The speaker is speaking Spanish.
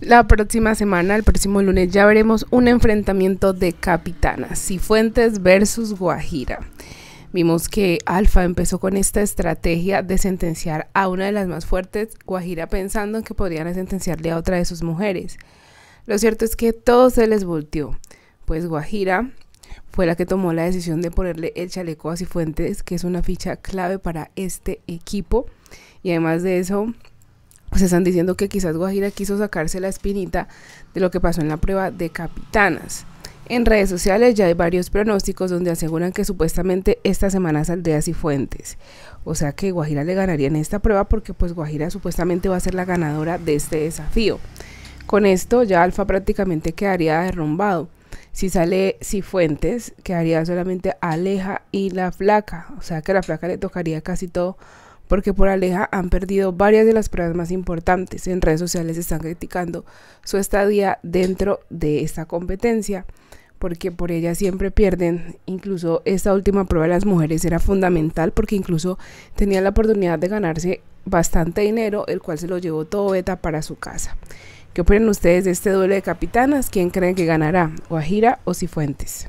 La próxima semana, el próximo lunes, ya veremos un enfrentamiento de capitanas, Cifuentes versus Guajira. Vimos que Alfa empezó con esta estrategia de sentenciar a una de las más fuertes, Guajira pensando en que podrían sentenciarle a otra de sus mujeres. Lo cierto es que todo se les volteó, pues Guajira fue la que tomó la decisión de ponerle el chaleco a Cifuentes, que es una ficha clave para este equipo. Y además de eso, pues están diciendo que quizás Guajira quiso sacarse la espinita de lo que pasó en la prueba de capitanas. En redes sociales ya hay varios pronósticos donde aseguran que supuestamente esta semana saldría Cifuentes. O sea que Guajira le ganaría en esta prueba porque pues Guajira supuestamente va a ser la ganadora de este desafío. Con esto ya Alfa prácticamente quedaría derrumbado. Si sale Cifuentes, quedaría solamente Aleja y la Flaca. O sea que a la Flaca le tocaría casi todo porque por Aleja han perdido varias de las pruebas más importantes. En redes sociales están criticando su estadía dentro de esta competencia, porque por ella siempre pierden. Incluso esta última prueba de las mujeres era fundamental porque incluso tenía la oportunidad de ganarse bastante dinero, el cual se lo llevó todo Beta para su casa. ¿Qué opinan ustedes de este duelo de capitanas? ¿Quién creen que ganará? ¿Guajira o Cifuentes?